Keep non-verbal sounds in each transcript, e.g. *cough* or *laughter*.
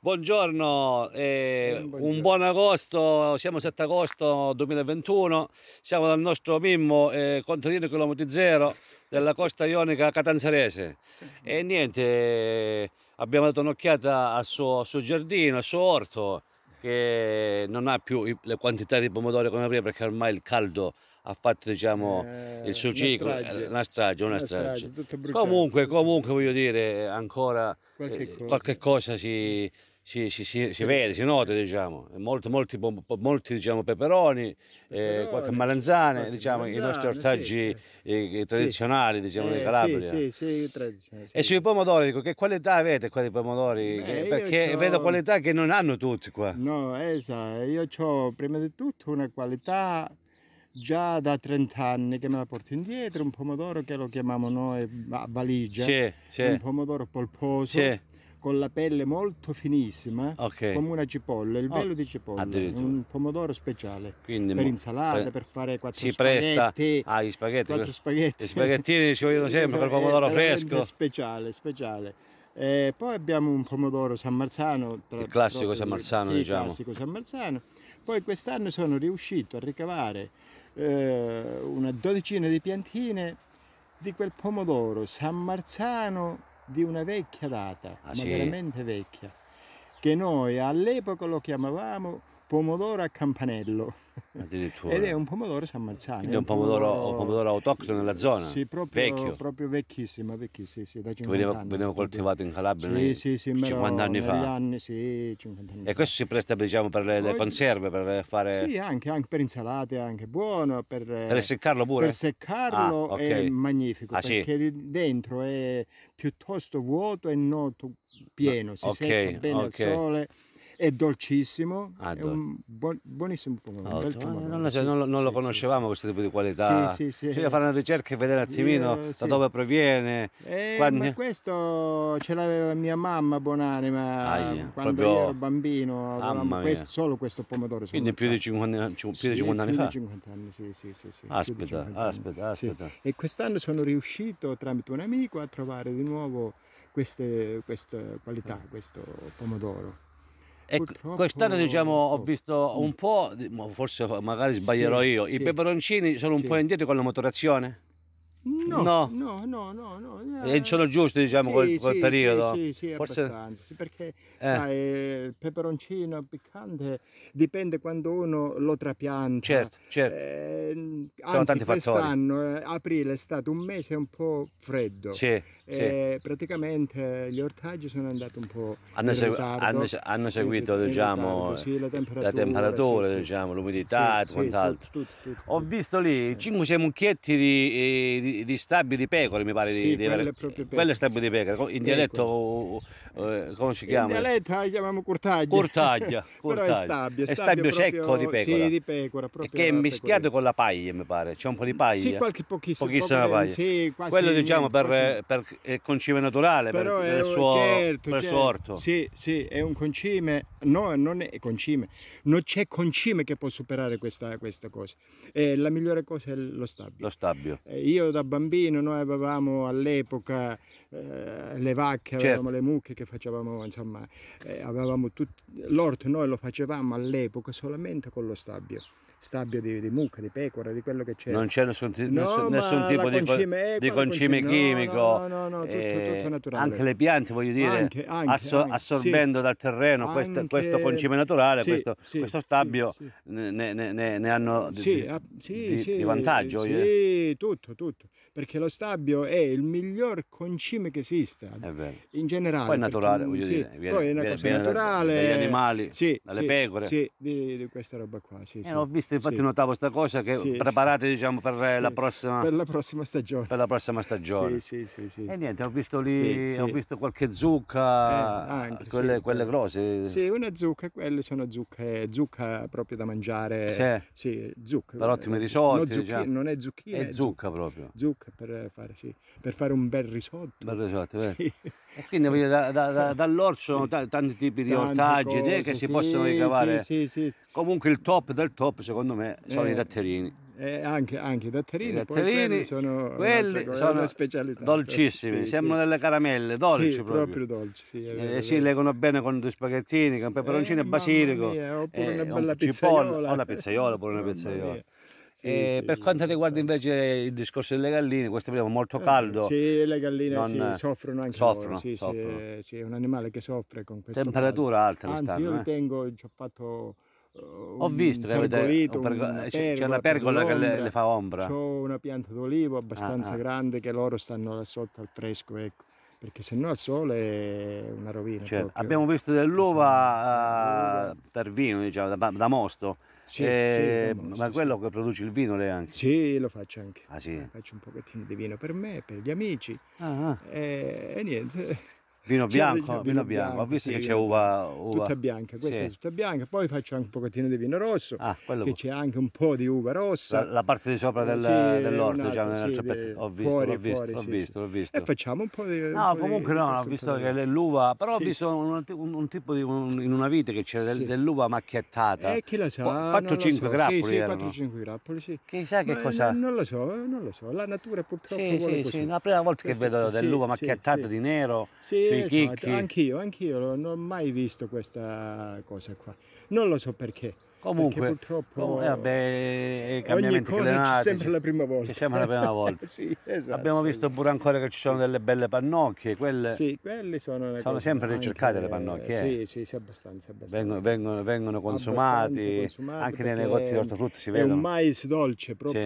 Buongiorno, eh, eh, un, buongiorno. un, buon agosto, siamo 7 agosto 2021, siamo dal nostro Mimmo, eh, contadino chilometri zero della costa ionica catanzarese e niente, abbiamo dato un'occhiata al, al suo, giardino, al suo orto che non ha più le quantità di pomodori come prima perché ormai il caldo ha fatto diciamo, eh, il suo ciclo, una eh, strage, una strage. Una strage. strage comunque, comunque voglio dire, ancora qualche eh, cosa, eh, qualche cosa si, si, si, si, vede, si nota, diciamo. Eh, molti, molti, molti diciamo, peperoni, eh, qualche melanzane, qualche diciamo, i nostri ortaggi sì. tradizionali diciamo, eh, di Calabria. Sì, sì, e sui pomodori, dico, che qualità avete qua di pomodori? Beh, Perché vedo qualità che non hanno tutti qua. No, esatto, io ho prima di tutto una qualità già da 30 anni che me la porto indietro, un pomodoro che lo chiamiamo noi mm, valigia, sì, sì. un pomodoro polposo. Sì. Con la pelle molto finissima, okay. come una cipolla, il velo oh, di cipolla, un pomodoro speciale Quindi, per insalata, per, per fare quattro si spaghetti. Presta agli spaghetti. Quattro eh. spaghetti. Gli spaghettini ci vogliono sempre per *laughs* pomodoro fresco. Speciale, speciale. E eh, poi abbiamo un pomodoro San Marzano. Tra, il classico proprio, San Marzano, sì, diciamo. classico San Marzano. Poi quest'anno sono riuscito a ricavare eh, una dodicina di piantine di quel pomodoro San Marzano di una vecchia data, ah, ma sì? veramente vecchia, che noi all'epoca lo chiamavamo pomodoro a campanello. *laughs* Ed è un pomodoro San Marzano. Quindi è un pomodoro, pomodoro, pomodoro autoctono nella zona? Sì, proprio, vecchio. proprio vecchissimo, vecchissimo, sì, da 50 veniva, anni. Veniva coltivato in Calabria sì, sì, sì, 50 anni fa? Anni, sì, 50 anni E questo si presta diciamo, per le, le, conserve, per fare... Sì, anche, anche, per insalate, anche buono. Per, per eh, seccarlo pure? Per seccarlo ah, okay. è magnifico, ah, perché sì. dentro è piuttosto vuoto e noto pieno, si ah, okay, secca bene okay. al sole è dolcissimo, ah, è un buon, buonissimo pomodoro. Oh, non, lo, non lo, non lo sì, conoscevamo sì, questo tipo di qualità. Sì, sì, Bisogna fare una ricerca e vedere un attimino eh, da dove proviene. Eh, quando... ma questo ce l'aveva mia mamma buonanima Aia, quando proprio... ero bambino, avevamo questo, solo questo pomodoro. Quindi più di 50 anni, più di 50 anni più fa? Più di 50 anni, sì, sì, sì. aspetta, aspetta, aspetta. E quest'anno sono riuscito tramite un amico a trovare di nuovo queste, questa qualità, mm. questo pomodoro. E quest'anno diciamo, ho visto un mm. po', forse magari sbaglierò sì, io, sì. i peperoncini sono un sì. po' indietro con la maturazione? No, no, no, no. no, no. E eh. eh, sono giusto, diciamo, sì, quel, quel sì, periodo. Sì, sì, Forse... abbastanza, perché eh. dai, il peperoncino piccante dipende quando uno lo trapianta. Certo, certo. Eh, sono anzi, tanti quest'anno, eh, aprile è stato un mese un po' freddo. Sì, eh, sì. Praticamente gli ortaggi sono andati un po' hanno, segu hanno, hanno seguito, in, diciamo, in ritardo, sì, la temperatura, la temperatura diciamo, l'umidità e quant'altro. Ho visto lì 5-6 mucchietti di, di di, di Stabio di Pecore, mi pare sì, di, di quello, è proprio pecore, quello Stabio di Pecore, in dialetto eh, come si chiama? In dialetto la chiamiamo Cortaglia. Cortaglia, Cortaglia. *laughs* però è Stabio, è Stabio, secco di Pecora. Sì, di Pecora, proprio che è mischiato con la paglia, mi pare, c'è un po' di paglia. Mm, sì, qualche pochissima, pochissima paglia. Sì, quasi, quello diciamo per, quasi... Eh, per, per concime naturale, però per, è, per il suo, certo, per certo. suo orto. Sì, sì, è un concime, no, non è concime, non c'è concime che può superare questa, questa cosa. Eh, la migliore cosa è lo Stabio. Lo Stabio. Eh, io da bambino noi avevamo all'epoca eh, le vacche, certo. le mucche che facevamo, insomma, eh, avevamo tutto l'orto, noi lo facevamo all'epoca solamente con lo stabio stabbia di, di mucche, di pecora, di quello che c'è. Non c'è nessun, nessun, no, nessun tipo di, concime, eh, di concime, concime chimico. No, no, tutto, eh, tutto, naturale. Anche le piante, voglio dire, anche, anche, asso, anche, assorbendo sì. dal terreno questo, questo, concime naturale, sì, questo, sì, questo, stabbio, ne, ne, ne, ne, hanno di, di, ah, di vantaggio. Sì, tutto, tutto. Perché lo stabbio è il miglior concime che esista. In generale. Poi è naturale, voglio dire. Viene, poi è una cosa viene, naturale. Dagli animali, dalle pecore. Sì, di, questa roba qua. Sì, eh, sì. Ho visto visto, infatti sì. notavo questa cosa, che sì, preparate sì. diciamo per la, prossima... per, la prossima, stagione. Per la prossima stagione. E niente, ho visto lì, ho visto qualche zucca, eh, anche, quelle, quelle, grosse. Sì, una zucca, quelle sono zucche, zucca proprio da mangiare. Sì, zucca. Per ottimi risotti. No, diciamo. Non è zucchina. È, è zucca, zucca, proprio. Zucca per fare, per fare un bel risotto. Bel risotto, eh. sì. E quindi da, da, da, dall'orso sono tanti tipi di ortaggi eh, che si possono ricavare. Comunque il top del top secondo me secondo me sono eh, i datterini. Eh, anche, anche, i datterini, i datterini sono, quelli cosa, sono specialità, dolcissimi, sì, sembrano sì. delle caramelle, dolci sì, proprio. proprio dolci, sì, eh, vero, eh, si legano bene con due spaghettini, con peperoncino e eh, basilico. Mia, oppure eh, una bella pizzaiola. O una pizzaiola, oppure una pizzaiola. Sì, per sì, quanto riguarda invece il discorso delle galline, questo è molto caldo. sì, le galline non... sì, soffrono anche soffrono, loro. soffrono. è un animale che soffre con questa temperatura caldo. alta. Anzi, io eh? tengo, ci ho fatto ho visto che avete un pergo- eh, c'è una pergola che le, le fa ombra. C'ho una pianta d'olivo abbastanza ah, ah, grande che loro stanno là sotto al fresco, ecco perché se no al sole è una rovina. Certo. Abbiamo visto dell'uva uh, per vino, diciamo, da, da mosto. Sì, eh, sì, mosto. ma quello che produce il vino lei anche? Sì, lo faccio anche. Ah, sì. Faccio un pochettino di vino per me, per gli amici. Ah, ah. E, eh, e niente. Vino bianco, vino, vino bianco. bianco. Ho visto sì, che c'è uva, uva, Tutta bianca, questa sì. è tutta bianca. Poi faccio anche un pochettino di vino rosso, ah, che c'è anche un po' di uva rossa. La, la parte di sopra del, sì, dell'orto, diciamo, sì, de... Ho visto, fuori, l'ho, visto, fuori, l'ho, visto l'ho visto, E facciamo un po' di... No, po comunque di... no, ho visto che l'uva... Però ho visto un, un, un tipo di... Un, in una vite che c'è del, dell'uva macchiettata. Eh, chi la sa? 4-5 grappoli Sì, 4-5 grappoli, sì. Chissà che cosa... Non lo so, non lo so. La natura purtroppo Sì, sì, sì. La prima volta che vedo dell'uva macchiettata di nero... Sì, eh, chicchi. Anch'io, anch'io non ho mai visto questa cosa qua. Non lo so perché. Comunque, perché purtroppo com- eh, vabbè, eh, ogni cosa ci sembra la prima volta. Ci sembra la prima *laughs* volta. sì, esatto. Abbiamo visto esatto. pure ancora che ci sono delle belle pannocchie. Quelle, sì, quelle sono, sono sempre ricercate le pannocchie. Eh. Sì, sì, sì, abbastanza. abbastanza. Vengono, vengono, vengono consumati, consumati, anche nei negozi di ortofrutta si vedono. È un mais dolce, proprio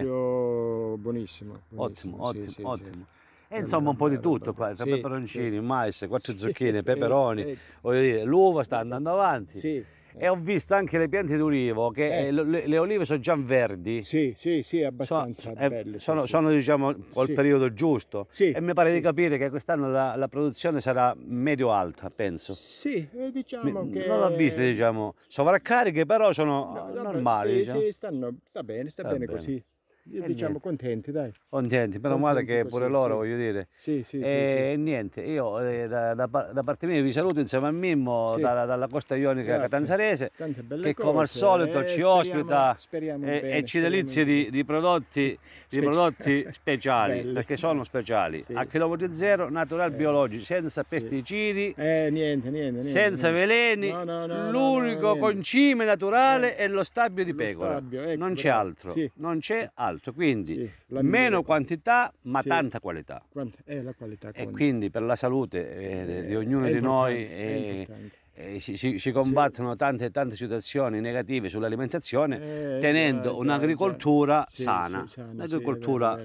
sì. buonissimo, buonissimo, Ottimo, sì, ottimo, ottimo. E eh, insomma un po' di eh, tutto qua, sì, peperoncini, sì. mais, quattro sì. zucchine, *laughs* peperoni, voglio dire, l'uva sta andando avanti. Sì. E eh. ho visto anche le piante d'olivo, che eh. le, le, olive sono già verdi. Sì, sì, sì, abbastanza sono, belle. Sono, sono diciamo, col periodo giusto. Sì. e mi pare di capire che quest'anno la, la produzione sarà medio-alta, penso. Sì, diciamo mi, che... Non l'ho vista, diciamo. Sovraccariche, però sono no, normali. Sì, diciamo. sì, stanno, sta bene, sta, sta bene, bene così diciamo niente. contenti, dai. Contenti, oh, meno contenti male che pure loro, sì. voglio dire. Sì, sì, e sì, niente, io eh, da, da, da, parte mia vi saluto insieme a Mimmo da, dalla costa ionica Grazie. catanzarese, che cose. come al solito eh, ci speriamo, ospita speriamo bene, e, ci delizia di, di, prodotti, di prodotti *laughs* speciali, perché sono speciali, a chilometro zero, natural eh. biologici, senza pesticidi, eh, niente, niente, niente, senza veleni, no, no, no, l'unico concime naturale eh, è lo stabio di pecora, ecco, non c'è altro, non c'è altro calcio, quindi sì, meno quantità ma sì. tanta qualità. È eh, la qualità. E quindi per la salute eh, eh di ognuno di noi eh, eh, si, si, combattono sì. tante tante situazioni negative sull'alimentazione eh, tenendo un'agricoltura sana, un'agricoltura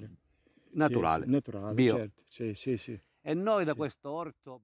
naturale, naturale, bio. Certo. E noi da questo orto...